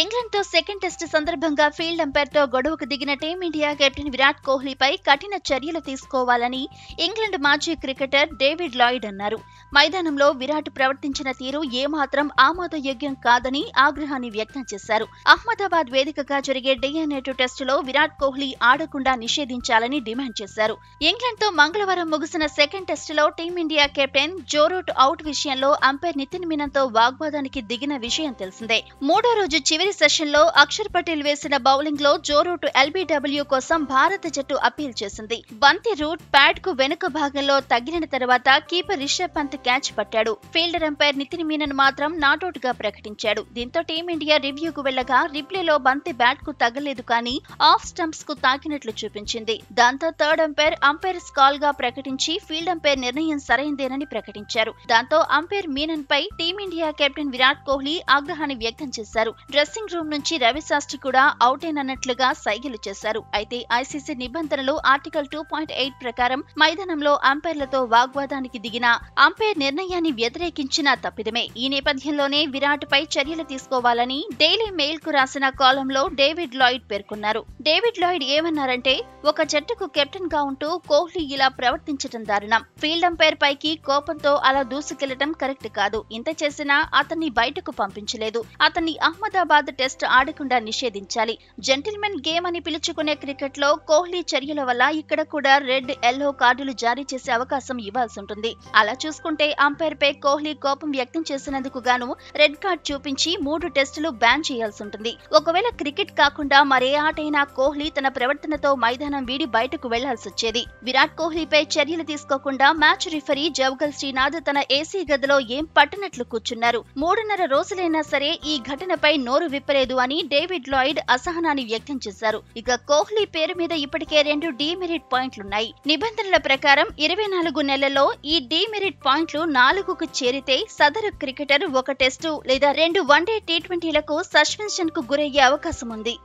England తో second test సందర్భంగా field umpire తో గొడవకు దిగిన టీమిండియా కెప్టెన్ విరాట్ కోహ్లీపై కఠిన చర్యలు తీసుకోవాలని ఇంగ్లాండ్ మాజీ క్రికెటర్ డేవిడ్ లాయిడ్ అన్నారు మైదానంలో విరాట్ ప్రవర్తించిన తీరు ఏమాత్రం ఆమోదయోగ్యం కాదని ఆగ్రహాన్ని వ్యక్తం చేశారు అహ్మదాబాద్ వేదికగా జరిగే డిఎన్ఏ టూ టెస్టులో విరాట్ కోహ్లీ ఆడకుండా నిషేధించాలని డిమాండ్ చేశారు ఇంగ్లాండ్ తో మంగళవారం ముగిసిన సెకండ్ టెస్టులో టీమిండియా కెప్టెన్ జోరూట్ అవుట్ విషయంలో అంపైర్ నితిన్ మీనంతో వాగ్వాదానికి దిగిన విషయం తెలిసిందే మూడో రోజు చివరి సెషన్లో అక్షర్ పటేల్ వేసిన బౌలింగ్ లో జో రూట్ ఎల్బీడబ్ల్యూ కోసం భారత జట్టు అప్పీల్ చేసింది బంతి రూట్ ప్యాడ్ కు వెనుక భాగంలో తగిలిన తర్వాత కీపర్ రిషబ్ పంత్ క్యాచ్ పట్టాడు ఫీల్డర్ అంపైర్ నితిన్ మీనన్ మాత్రం నాటౌట్ గా ప్రకటించాడు దీంతో టీమిండియా రివ్యూకు వెళ్లగా రిప్లేలో బంతి బ్యాట్ కు తగలేదు కానీ ఆఫ్ స్టంప్స్ కు తాకినట్లు చూపించింది దాంతో థర్డ్ అంపైర్ అంపైర్ స్కాల్ గా ప్రకటించి ఫీల్డ్ అంపైర్ నిర్ణయం సరైందేనని ప్రకటించారు దాంతో అంపైర్ మీనన్ పై టీమిండియా కెప్టెన్ విరాట్ కోహ్లీ ఆగ్రహాన్ని వ్యక్తం చేశారు డ్రెస్ డ్రెస్సింగ్ రూమ్ నుంచి రవి శాస్త్రి కూడా అయినట్లుగా సైగలు చేశారు అయితే ఐసీసీ నిబంధనలు ఆర్టికల్ టూ పాయింట్ ఎయిట్ ప్రకారం మైదానంలో అంపైర్లతో వాగ్వాదానికి దిగిన అంపైర్ నిర్ణయాన్ని వ్యతిరేకించిన తప్పిదమే ఈ నేపథ్యంలోనే విరాట్ పై చర్యలు తీసుకోవాలని డైలీ మెయిల్ కు రాసిన కాలంలో డేవిడ్ లాయిడ్ పేర్కొన్నారు డేవిడ్ లాయిడ్ ఏమన్నారంటే ఒక జట్టుకు కెప్టెన్ గా ఉంటూ కోహ్లీ ఇలా ప్రవర్తించడం దారుణం ఫీల్డ్ అంపైర్ పైకి కోపంతో అలా దూసుకెళ్లడం కరెక్ట్ కాదు ఇంత చేసినా అతన్ని బయటకు పంపించలేదు అతన్ని అహ్మదాబాద్ హైదరాబాద్ టెస్ట్ ఆడకుండా నిషేధించాలి జెంటిల్మెన్ గేమ్ అని పిలుచుకునే లో కోహ్లీ చర్యల వల్ల ఇక్కడ కూడా రెడ్ ఎల్లో కార్డులు జారీ చేసే అవకాశం ఇవ్వాల్సి ఉంటుంది అలా చూసుకుంటే అంపైర్ పై కోహ్లీ కోపం వ్యక్తం చేసినందుకు గాను రెడ్ కార్డు చూపించి మూడు టెస్టులు బ్యాన్ చేయాల్సి ఉంటుంది ఒకవేళ క్రికెట్ కాకుండా మరే ఆటైనా కోహ్లీ తన ప్రవర్తనతో మైదానం వీడి బయటకు వెళ్లాల్సి వచ్చేది విరాట్ కోహ్లీపై చర్యలు తీసుకోకుండా మ్యాచ్ రిఫరీ జవగల్ శ్రీనాథ్ తన ఏసీ గదిలో ఏం పట్టనట్లు కూర్చున్నారు మూడున్నర రోజులైనా సరే ఈ ఘటనపై నోరు విప్పలేదు అని డేవిడ్ లాయిడ్ అసహనాన్ని వ్యక్తం చేశారు ఇక కోహ్లీ పేరు మీద ఇప్పటికే రెండు డీమెరిట్ పాయింట్లున్నాయి నిబంధనల ప్రకారం ఇరవై నాలుగు నెలల్లో ఈ డీమెరిట్ పాయింట్లు నాలుగుకు చేరితే సదరు క్రికెటర్ ఒక టెస్టు లేదా రెండు వన్డే టీ ట్వంటీలకు సస్పెన్షన్ కు గురయ్యే అవకాశం ఉంది